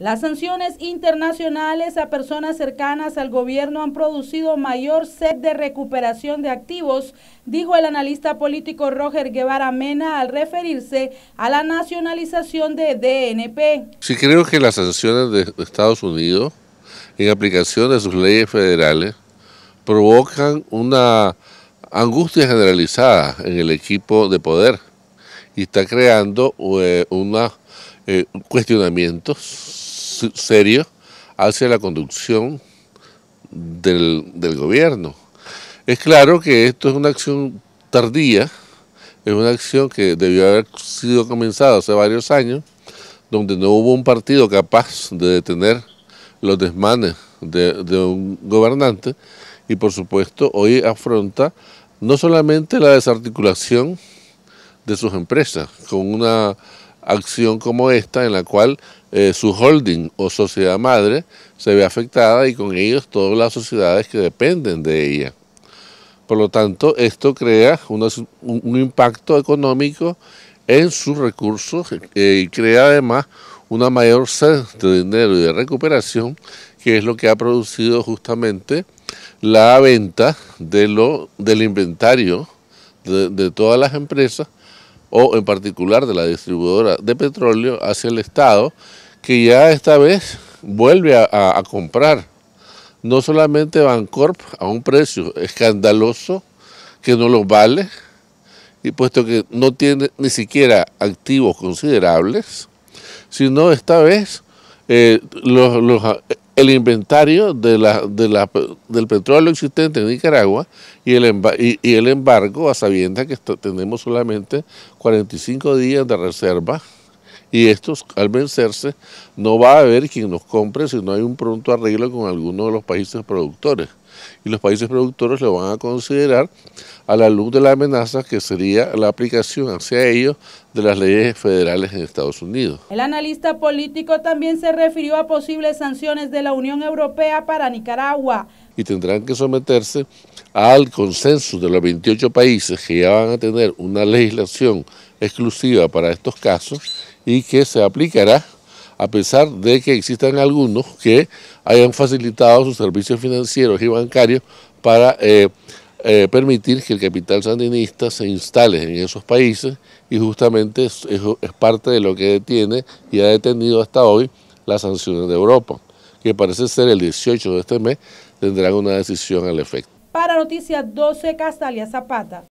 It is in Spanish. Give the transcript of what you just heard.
Las sanciones internacionales a personas cercanas al gobierno han producido mayor sed de recuperación de activos, dijo el analista político Roger Guevara Mena al referirse a la nacionalización de DNP. Sí creo que las sanciones de Estados Unidos, en aplicación de sus leyes federales, provocan una angustia generalizada en el equipo de poder y está creando eh, una eh, cuestionamiento serio hacia la conducción del, gobierno. Es claro que esto es una acción tardía, es una acción que debió haber sido comenzada hace varios años, donde no hubo un partido capaz de detener los desmanes de, un gobernante y por supuesto hoy afronta no solamente la desarticulación de sus empresas con una acción como esta en la cual eh, su holding o sociedad madre se ve afectada y con ellos todas las sociedades que dependen de ella. Por lo tanto, esto crea un, impacto económico en sus recursos eh, y crea además una mayor sed de dinero y de recuperación, que es lo que ha producido justamente la venta de lo, del inventario de todas las empresas o en particular de la distribuidora de petróleo hacia el Estado, que ya esta vez vuelve a, comprar no solamente Bancorp a un precio escandaloso que no lo vale, y puesto que no tiene ni siquiera activos considerables, sino esta vez eh, los eh, el inventario de la, del petróleo existente en Nicaragua y el, embargo a sabiendas que tenemos solamente 45 días de reserva y estos al vencerse no va a haber quien nos compre si no hay un pronto arreglo con alguno de los países productores y los países productores lo van a considerar a la luz de la amenaza que sería la aplicación hacia ellos de las leyes federales en Estados Unidos. El analista político también se refirió a posibles sanciones de la Unión Europea para Nicaragua. Y tendrán que someterse al consenso de los 28 países que ya van a tener una legislación exclusiva para estos casos y que se aplicará a pesar de que existan algunos que hayan facilitado sus servicios financieros y bancarios para eh, eh, permitir que el capital sandinista se instale en esos países y justamente es, parte de lo que detiene y ha detenido hasta hoy las sanciones de Europa, que parece ser el 18 de este mes tendrán una decisión al efecto. Para Noticias 12, Castalia Zapata.